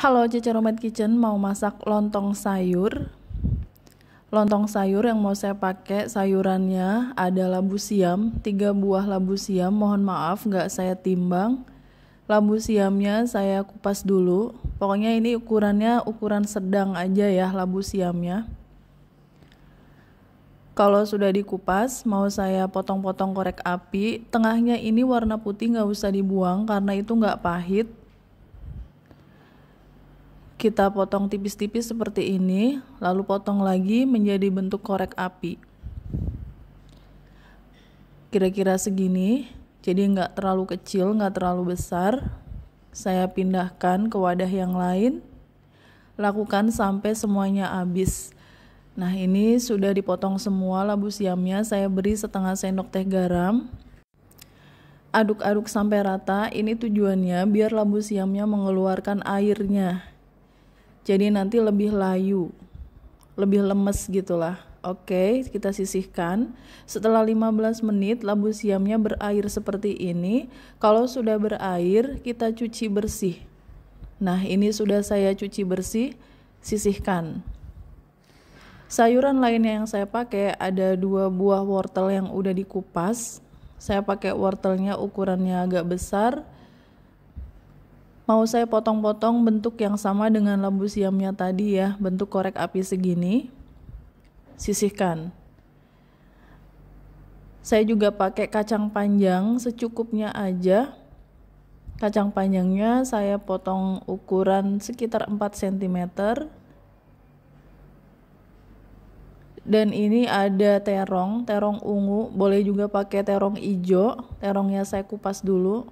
Halo Cece Romet Kitchen, mau masak lontong sayur. Lontong sayur yang mau saya pakai sayurannya ada labu siam, 3 buah labu siam, mohon maaf nggak saya timbang. Labu siamnya saya kupas dulu, pokoknya ini ukurannya ukuran sedang aja ya labu siamnya. Kalau sudah dikupas, mau saya potong-potong korek api, tengahnya ini warna putih nggak usah dibuang karena itu nggak pahit, kita potong tipis-tipis seperti ini, lalu potong lagi menjadi bentuk korek api. Kira-kira segini, jadi nggak terlalu kecil, nggak terlalu besar. Saya pindahkan ke wadah yang lain, lakukan sampai semuanya habis. Nah ini sudah dipotong semua labu siamnya, saya beri setengah sendok teh garam. Aduk-aduk sampai rata, ini tujuannya biar labu siamnya mengeluarkan airnya jadi nanti lebih layu lebih lemes gitulah Oke, kita sisihkan. Setelah 15 menit, labu siamnya berair seperti ini. Kalau sudah berair, kita cuci bersih. Nah, ini sudah saya cuci bersih, sisihkan. Sayuran lainnya yang saya pakai ada dua buah wortel yang udah dikupas. Saya pakai wortelnya ukurannya agak besar, Mau saya potong-potong bentuk yang sama dengan lambu siamnya tadi ya, bentuk korek api segini. Sisihkan. Saya juga pakai kacang panjang secukupnya aja. Kacang panjangnya saya potong ukuran sekitar 4 cm. Dan ini ada terong, terong ungu, boleh juga pakai terong hijau Terongnya saya kupas dulu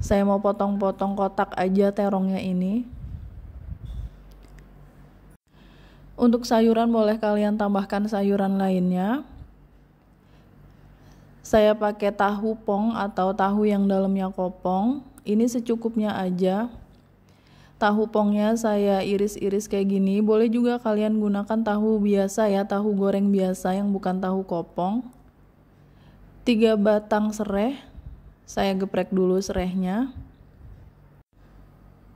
saya mau potong-potong kotak aja terongnya ini untuk sayuran boleh kalian tambahkan sayuran lainnya saya pakai tahu pong atau tahu yang dalamnya kopong ini secukupnya aja tahu pongnya saya iris-iris kayak gini. Boleh juga kalian gunakan tahu biasa ya, tahu goreng biasa yang bukan tahu kopong. 3 batang serai, saya geprek dulu serehnya.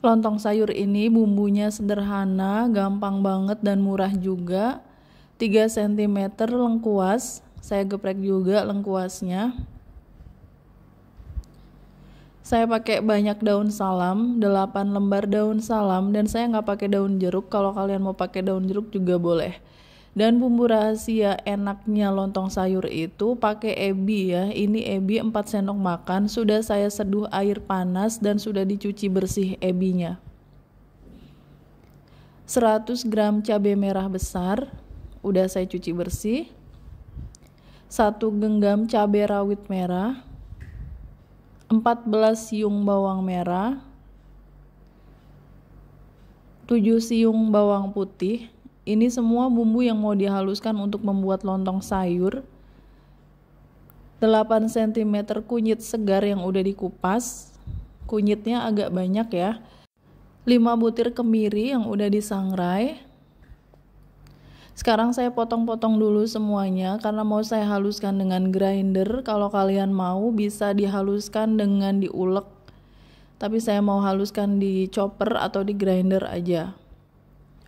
Lontong sayur ini bumbunya sederhana, gampang banget dan murah juga. 3 cm lengkuas, saya geprek juga lengkuasnya. Saya pakai banyak daun salam, 8 lembar daun salam, dan saya nggak pakai daun jeruk. Kalau kalian mau pakai daun jeruk juga boleh. Dan bumbu rahasia enaknya lontong sayur itu pakai ebi ya. Ini ebi 4 sendok makan, sudah saya seduh air panas dan sudah dicuci bersih ebinya. 100 gram cabai merah besar, udah saya cuci bersih. 1 genggam cabai rawit merah, 14 siung bawang merah, 7 siung bawang putih, ini semua bumbu yang mau dihaluskan untuk membuat lontong sayur. 8 cm kunyit segar yang udah dikupas. Kunyitnya agak banyak ya. 5 butir kemiri yang udah disangrai. Sekarang saya potong-potong dulu semuanya karena mau saya haluskan dengan grinder. Kalau kalian mau bisa dihaluskan dengan diulek. Tapi saya mau haluskan di chopper atau di grinder aja.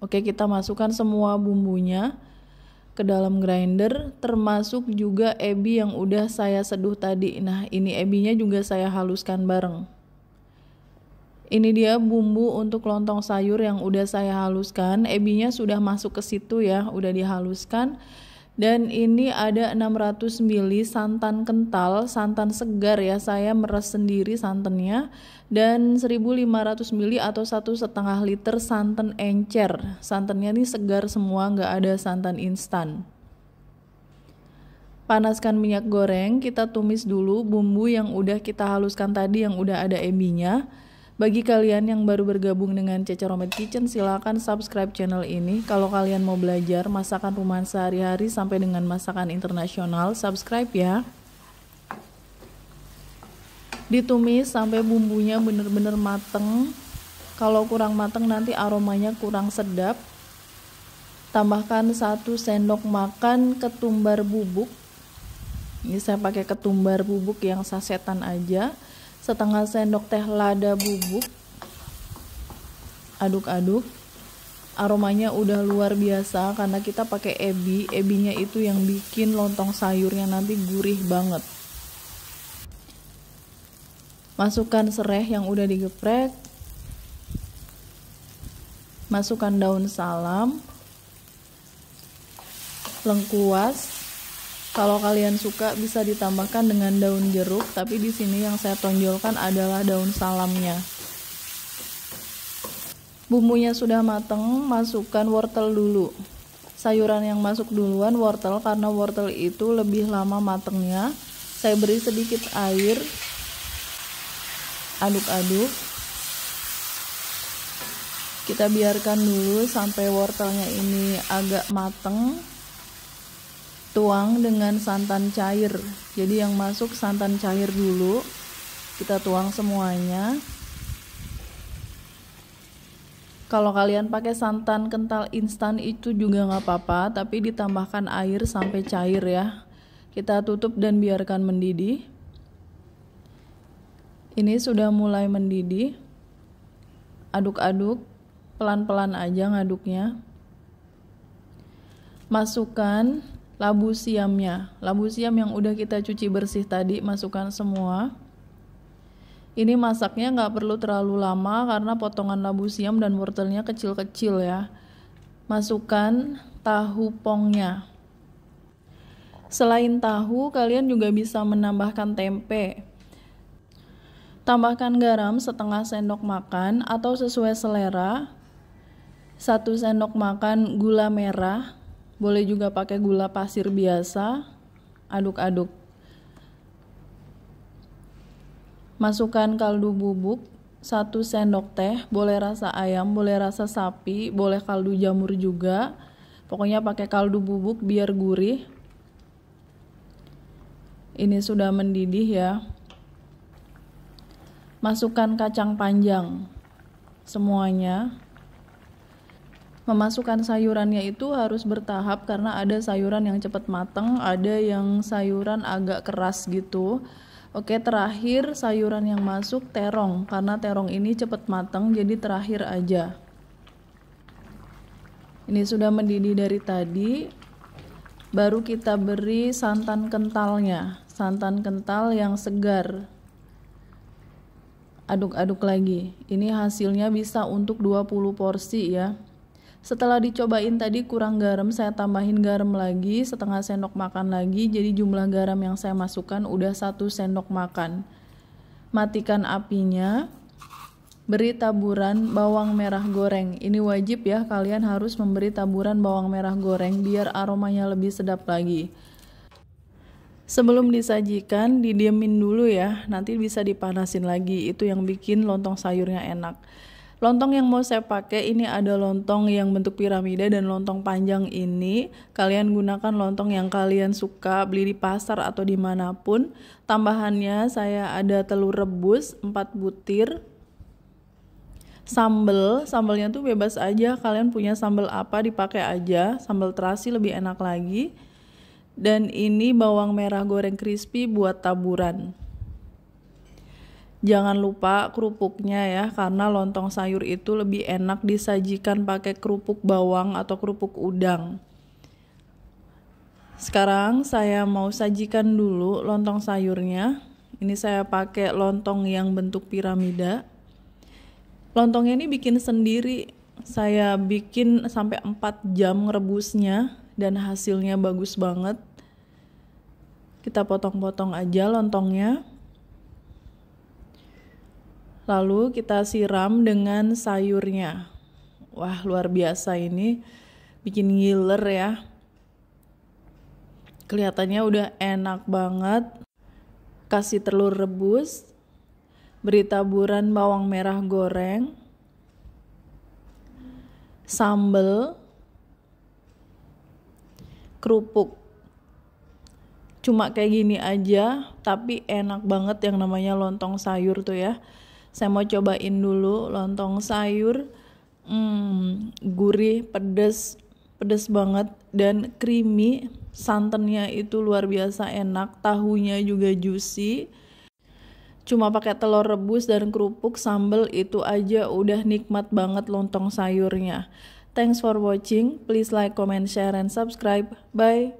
Oke, kita masukkan semua bumbunya ke dalam grinder termasuk juga ebi yang udah saya seduh tadi. Nah, ini ebinya juga saya haluskan bareng. Ini dia bumbu untuk lontong sayur yang udah saya haluskan. Ebinya sudah masuk ke situ ya, udah dihaluskan. Dan ini ada 600 ml santan kental, santan segar ya. Saya meres sendiri santannya dan 1500 ml atau satu setengah liter santan encer. Santannya ini segar semua, nggak ada santan instan. Panaskan minyak goreng, kita tumis dulu bumbu yang udah kita haluskan tadi yang udah ada ebinya. Bagi kalian yang baru bergabung dengan Cece Romet Kitchen, silakan subscribe channel ini. Kalau kalian mau belajar masakan rumahan sehari-hari sampai dengan masakan internasional, subscribe ya. Ditumis sampai bumbunya benar-benar mateng. Kalau kurang mateng nanti aromanya kurang sedap. Tambahkan 1 sendok makan ketumbar bubuk. Ini saya pakai ketumbar bubuk yang sasetan aja setengah sendok teh lada bubuk aduk-aduk aromanya udah luar biasa karena kita pakai ebi ebinya itu yang bikin lontong sayurnya nanti gurih banget masukkan serai yang udah digeprek masukkan daun salam lengkuas kalau kalian suka bisa ditambahkan dengan daun jeruk, tapi di sini yang saya tonjolkan adalah daun salamnya. Bumbunya sudah mateng, masukkan wortel dulu. Sayuran yang masuk duluan wortel karena wortel itu lebih lama matengnya. Saya beri sedikit air. Aduk-aduk. Kita biarkan dulu sampai wortelnya ini agak mateng tuang dengan santan cair jadi yang masuk santan cair dulu kita tuang semuanya kalau kalian pakai santan kental instan itu juga nggak apa-apa tapi ditambahkan air sampai cair ya kita tutup dan biarkan mendidih ini sudah mulai mendidih aduk-aduk pelan-pelan aja ngaduknya masukkan labu siamnya. Labu siam yang udah kita cuci bersih tadi masukkan semua. Ini masaknya nggak perlu terlalu lama karena potongan labu siam dan wortelnya kecil-kecil ya. Masukkan tahu pongnya. Selain tahu, kalian juga bisa menambahkan tempe. Tambahkan garam setengah sendok makan atau sesuai selera, Satu sendok makan gula merah, boleh juga pakai gula pasir biasa, aduk-aduk. Masukkan kaldu bubuk 1 sendok teh, boleh rasa ayam, boleh rasa sapi, boleh kaldu jamur juga. Pokoknya pakai kaldu bubuk biar gurih. Ini sudah mendidih ya. Masukkan kacang panjang semuanya. Memasukkan sayurannya itu harus bertahap karena ada sayuran yang cepat matang, ada yang sayuran agak keras gitu. Oke, terakhir sayuran yang masuk terong karena terong ini cepat matang jadi terakhir aja. Ini sudah mendidih dari tadi. Baru kita beri santan kentalnya, santan kental yang segar aduk-aduk lagi. Ini hasilnya bisa untuk 20 porsi ya. Setelah dicobain tadi kurang garam, saya tambahin garam lagi, setengah sendok makan lagi. Jadi jumlah garam yang saya masukkan udah satu sendok makan. Matikan apinya. Beri taburan bawang merah goreng. Ini wajib ya, kalian harus memberi taburan bawang merah goreng biar aromanya lebih sedap lagi. Sebelum disajikan, didiemin dulu ya. Nanti bisa dipanasin lagi. Itu yang bikin lontong sayurnya enak. Lontong yang mau saya pakai ini ada lontong yang bentuk piramida dan lontong panjang ini. Kalian gunakan lontong yang kalian suka, beli di pasar atau dimanapun. Tambahannya saya ada telur rebus 4 butir, sambel sambelnya tuh bebas aja kalian punya sambel apa dipakai aja sambel terasi lebih enak lagi dan ini bawang merah goreng crispy buat taburan Jangan lupa kerupuknya ya, karena lontong sayur itu lebih enak disajikan pakai kerupuk bawang atau kerupuk udang. Sekarang saya mau sajikan dulu lontong sayurnya. Ini saya pakai lontong yang bentuk piramida. Lontongnya ini bikin sendiri. Saya bikin sampai 4 jam rebusnya dan hasilnya bagus banget. Kita potong-potong aja lontongnya. Lalu kita siram dengan sayurnya. Wah, luar biasa ini. Bikin ngiler ya. Kelihatannya udah enak banget. Kasih telur rebus, beri taburan bawang merah goreng, sambal, kerupuk. Cuma kayak gini aja, tapi enak banget yang namanya lontong sayur tuh ya saya mau cobain dulu lontong sayur hmm, gurih pedes pedes banget dan creamy santannya itu luar biasa enak tahunya juga juicy cuma pakai telur rebus dan kerupuk sambal itu aja udah nikmat banget lontong sayurnya thanks for watching please like comment share and subscribe bye